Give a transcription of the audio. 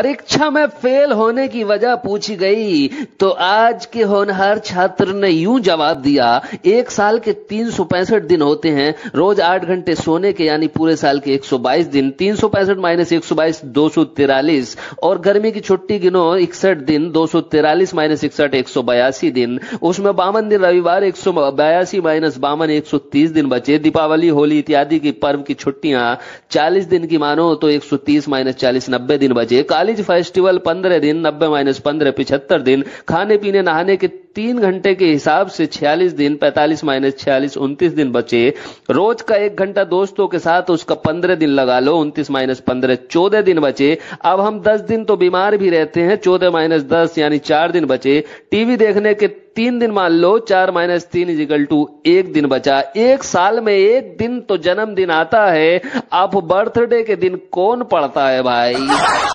परीक्षा में फेल होने की वजह पूछी गई तो आज के होनहार छात्र ने यूं जवाब दिया एक साल के तीन दिन होते हैं रोज आठ घंटे सोने के यानी पूरे साल के 122 दिन तीन सौ पैंसठ माइनस एक सौ बाईस दो सौ तिरालीस और गर्मी की छुट्टी गिनो इकसठ दिन दो सौ तिरालीस माइनस इकसठ एक सौ बयासी दिन उसमें बावन दिन रविवार एक सौ बयासी माइनस बावन एक सौ तीस दिन बचे दीपावली होली इत्यादि की पर्व की छुट्टियां चालीस दिन की मानो तो एक सौ तीस माइनस चालीस नब्बे दिन बचे काली खालिज फेस्टिवल पंद्रह दिन नब्बे माइनस पंद्रह पिछहत्तर दिन खाने पीने नहाने के तीन घंटे के हिसाब से छियालीस दिन पैंतालीस माइनस छियालीस उनतीस दिन बचे रोज का एक घंटा दोस्तों के साथ उसका पंद्रह दिन लगा लो उनतीस माइनस पंद्रह चौदह दिन बचे अब हम दस दिन तो बीमार भी रहते हैं चौदह माइनस दस यानी चार दिन बचे टीवी देखने के तीन दिन मान लो चार माइनस तीन इजिकल टू एक दिन बचा एक साल में एक दिन तो जन्मदिन आता है अब बर्थडे के दिन कौन पड़ता है भाई